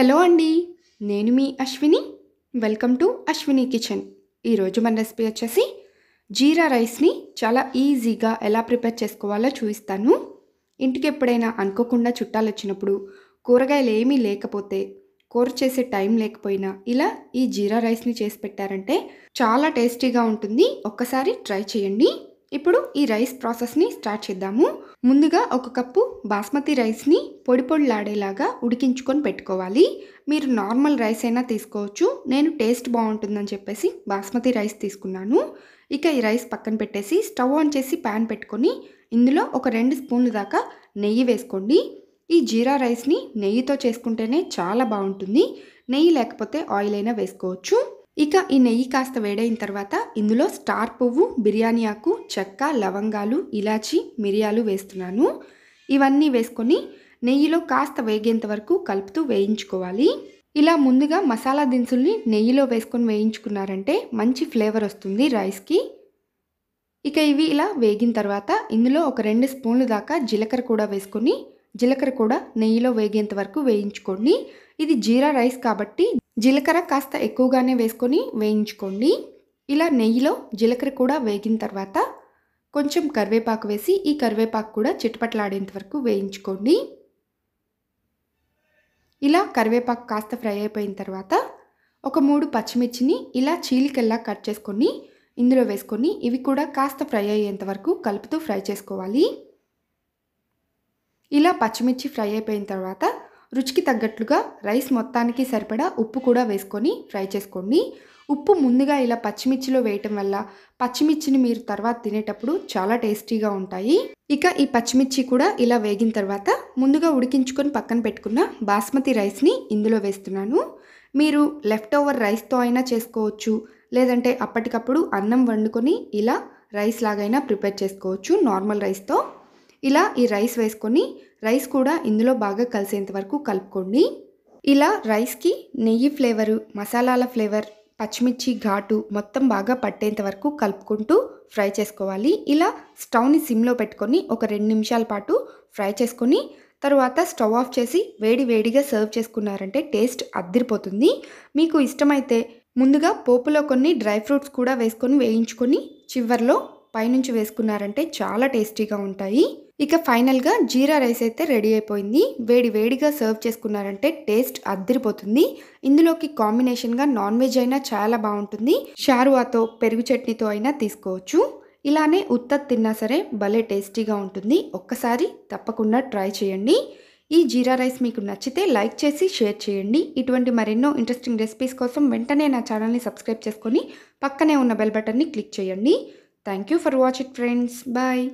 hello అండి నేను మీ Ashwini welcome to Ashwini kitchen ఈరోజు మన రెసిపీ వచ్చేసి జీరా రైస్ని చాలా ఈజీగా ఎలా ప్రిపేర్ చేసుకోవాలో చూపిస్తాను ఇంటికి ఎప్పుడైనా అనుకోకుండా చుట్టాలు వచ్చినప్పుడు కూరగాయలు ఏమీ లేకపోతే కూర చేసే టైం లేకపోయినా ఇలా ఈ జీరా రైస్ని చేసి పెట్టారంటే చాలా టేస్టీగా ఉంటుంది ఒక్కసారి ట్రై చేయండి ఇప్పుడు ఈ రైస్ ప్రాసెస్ని స్టార్ట్ చేద్దాము ముందుగా ఒక కప్పు బాస్మతి రైస్ని పొడి పొడిలాడేలాగా ఉడికించుకొని పెట్టుకోవాలి మీరు నార్మల్ రైస్ అయినా తీసుకోవచ్చు నేను టేస్ట్ బాగుంటుందని చెప్పేసి బాస్మతి రైస్ తీసుకున్నాను ఇక ఈ రైస్ పక్కన పెట్టేసి స్టవ్ ఆన్ చేసి ప్యాన్ పెట్టుకొని ఇందులో ఒక రెండు స్పూన్లు దాకా నెయ్యి వేసుకోండి ఈ జీరా రైస్ని నెయ్యితో చేసుకుంటేనే చాలా బాగుంటుంది నెయ్యి లేకపోతే ఆయిల్ అయినా వేసుకోవచ్చు ఇక ఈ నెయ్యి కాస్త వేడైన తర్వాత ఇందులో స్టార్ పువ్వు బిర్యానీ ఆకు చెక్క లవంగాలు ఇలాచి మిరియాలు వేస్తున్నాను ఇవన్నీ వేసుకొని నెయ్యిలో కాస్త వేగేంత వరకు కలుపుతూ వేయించుకోవాలి ఇలా ముందుగా మసాలా దినుసుల్ని నెయ్యిలో వేసుకొని వేయించుకున్నారంటే మంచి ఫ్లేవర్ వస్తుంది రైస్కి ఇక ఇవి ఇలా వేగిన తర్వాత ఇందులో ఒక రెండు స్పూన్లు దాకా జీలకర్ర కూడా వేసుకొని జీలకర్ర కూడా నెయ్యిలో వేగేంత వరకు వేయించుకోండి ఇది జీరా రైస్ కాబట్టి జీలకర్ర కాస్త ఎక్కువగానే వేసుకొని వేయించుకోండి ఇలా నెయ్యిలో జీలకర్ర కూడా వేగిన తర్వాత కొంచెం కరివేపాకు వేసి ఈ కరివేపాకు కూడా చిటపట్లాడేంత వరకు వేయించుకోండి ఇలా కరివేపాకు కాస్త ఫ్రై అయిపోయిన తర్వాత ఒక మూడు పచ్చిమిర్చిని ఇలా చీలికల్లా కట్ చేసుకొని ఇందులో వేసుకొని ఇవి కూడా కాస్త ఫ్రై అయ్యేంత వరకు కలుపుతూ ఫ్రై చేసుకోవాలి ఇలా పచ్చిమిర్చి ఫ్రై అయిపోయిన తర్వాత రుచికి తగ్గట్లుగా రైస్ మొత్తానికి సరిపడా ఉప్పు కూడా వేసుకొని ఫ్రై చేసుకోండి ఉప్పు ముందుగా ఇలా పచ్చిమిర్చిలో వేయటం వల్ల పచ్చిమిర్చిని మీరు తర్వాత తినేటప్పుడు చాలా టేస్టీగా ఉంటాయి ఇక ఈ పచ్చిమిర్చి కూడా ఇలా వేగిన తర్వాత ముందుగా ఉడికించుకొని పక్కన పెట్టుకున్న బాస్మతి రైస్ని ఇందులో వేస్తున్నాను మీరు లెఫ్ట్ ఓవర్ రైస్తో అయినా చేసుకోవచ్చు లేదంటే అప్పటికప్పుడు అన్నం వండుకొని ఇలా రైస్ లాగైనా ప్రిపేర్ చేసుకోవచ్చు నార్మల్ రైస్తో ఇలా ఈ రైస్ వేసుకొని రైస్ కూడా ఇందులో బాగా కలిసేంత వరకు కలుపుకోండి ఇలా రైస్కి నెయ్యి ఫ్లేవరు మసాలాల ఫ్లేవర్ పచ్చిమిర్చి ఘాటు మొత్తం బాగా పట్టేంత వరకు కలుపుకుంటూ ఫ్రై చేసుకోవాలి ఇలా స్టవ్ని సిమ్లో పెట్టుకొని ఒక రెండు నిమిషాల పాటు ఫ్రై చేసుకొని తర్వాత స్టవ్ ఆఫ్ చేసి వేడి వేడిగా సర్వ్ చేసుకున్నారంటే టేస్ట్ అద్దరిపోతుంది మీకు ఇష్టమైతే ముందుగా పోపులో కొన్ని డ్రై ఫ్రూట్స్ కూడా వేసుకొని వేయించుకొని చివరిలో పైనుంచి వేసుకున్నారంటే చాలా టేస్టీగా ఉంటాయి ఇక ఫైనల్గా జీరా రైస్ అయితే రెడీ అయిపోయింది వేడి వేడిగా సర్వ్ చేసుకున్నారంటే టేస్ట్ అద్దరిపోతుంది ఇందులోకి కాంబినేషన్గా నాన్ వెజ్ అయినా చాలా బాగుంటుంది షారువాతో పెరుగు చట్నీతో అయినా తీసుకోవచ్చు ఇలానే ఉత్తత్ తిన్నా సరే భలే టేస్టీగా ఉంటుంది ఒక్కసారి తప్పకుండా ట్రై చేయండి ఈ జీరా రైస్ మీకు నచ్చితే లైక్ చేసి షేర్ చేయండి ఇటువంటి మరెన్నో ఇంట్రెస్టింగ్ రెసిపీస్ కోసం వెంటనే నా ఛానల్ని సబ్స్క్రైబ్ చేసుకొని పక్కనే ఉన్న బెల్ బటన్ని క్లిక్ చేయండి thank you for watch it friends bye